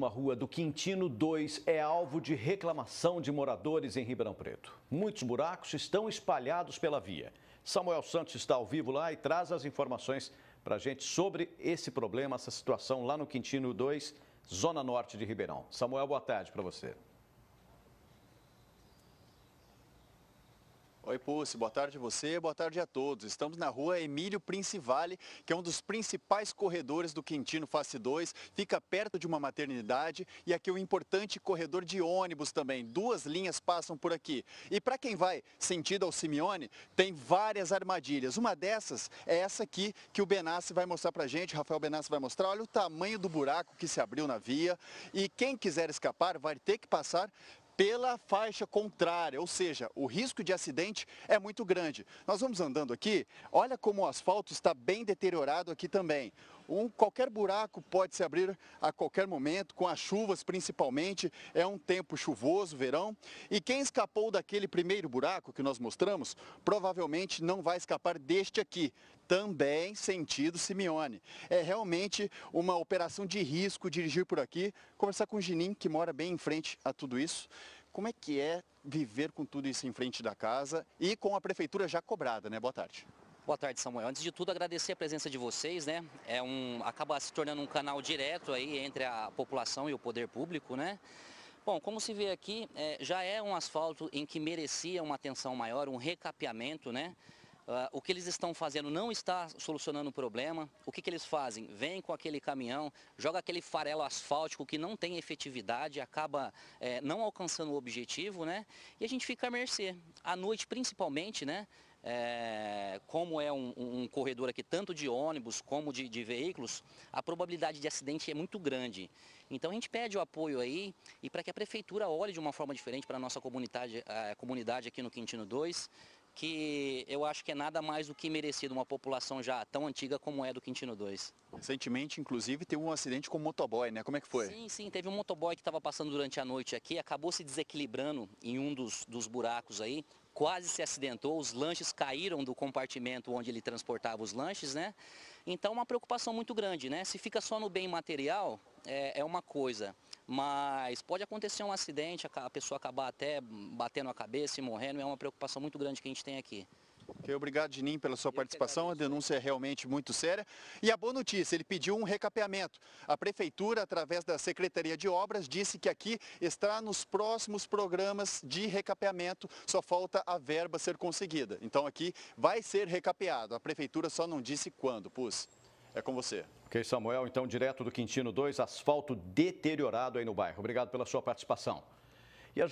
Uma rua do Quintino 2 é alvo de reclamação de moradores em Ribeirão Preto. Muitos buracos estão espalhados pela via. Samuel Santos está ao vivo lá e traz as informações para a gente sobre esse problema, essa situação lá no Quintino 2, zona norte de Ribeirão. Samuel, boa tarde para você. Oi, Pulse, boa tarde a você, boa tarde a todos. Estamos na rua Emílio Prince que é um dos principais corredores do Quintino Face 2, fica perto de uma maternidade e aqui o um importante corredor de ônibus também. Duas linhas passam por aqui. E para quem vai sentido ao Simeone, tem várias armadilhas. Uma dessas é essa aqui que o Benassi vai mostrar para gente, Rafael Benassi vai mostrar. Olha o tamanho do buraco que se abriu na via e quem quiser escapar vai ter que passar pela faixa contrária, ou seja, o risco de acidente é muito grande. Nós vamos andando aqui, olha como o asfalto está bem deteriorado aqui também um, qualquer buraco pode se abrir a qualquer momento, com as chuvas principalmente, é um tempo chuvoso, verão, e quem escapou daquele primeiro buraco que nós mostramos, provavelmente não vai escapar deste aqui, também sentido Simeone. É realmente uma operação de risco dirigir por aqui, conversar com o Ginim, que mora bem em frente a tudo isso. Como é que é viver com tudo isso em frente da casa e com a prefeitura já cobrada, né? Boa tarde. Boa tarde, Samuel. Antes de tudo, agradecer a presença de vocês, né? É um, acaba se tornando um canal direto aí entre a população e o poder público, né? Bom, como se vê aqui, é, já é um asfalto em que merecia uma atenção maior, um recapeamento, né? Uh, o que eles estão fazendo não está solucionando o problema. O que, que eles fazem? Vem com aquele caminhão, joga aquele farelo asfáltico que não tem efetividade, acaba é, não alcançando o objetivo, né? E a gente fica à mercê. À noite, principalmente, né? é, como é um, um, corredor aqui tanto de ônibus como de, de, veículos, a probabilidade de acidente é muito grande. Então a gente pede o apoio aí e para que a prefeitura olhe de uma forma diferente para a nossa comunidade, a comunidade aqui no Quintino 2, que eu acho que é nada mais do que merecido uma população já tão antiga como é do Quintino 2. Recentemente, inclusive, teve um acidente com motoboy, né? Como é que foi? Sim, sim, teve um motoboy que estava passando durante a noite aqui, acabou se desequilibrando em um dos, dos buracos aí, quase se acidentou, os lanches caíram do compartimento onde ele transportava os lanches, né? Então, uma preocupação muito grande, né? Se fica só no bem material, é, é uma coisa, mas pode acontecer um acidente, a pessoa acabar até batendo a cabeça e morrendo, é uma preocupação muito grande que a gente tem aqui. Okay, obrigado, Dinim, pela sua participação. A denúncia é realmente muito séria. E a boa notícia, ele pediu um recapeamento. A Prefeitura, através da Secretaria de Obras, disse que aqui está nos próximos programas de recapeamento, só falta a verba ser conseguida. Então aqui vai ser recapeado. A Prefeitura só não disse quando, Pus. É com você. Ok, Samuel, então, direto do Quintino 2, asfalto deteriorado aí no bairro. Obrigado pela sua participação. E a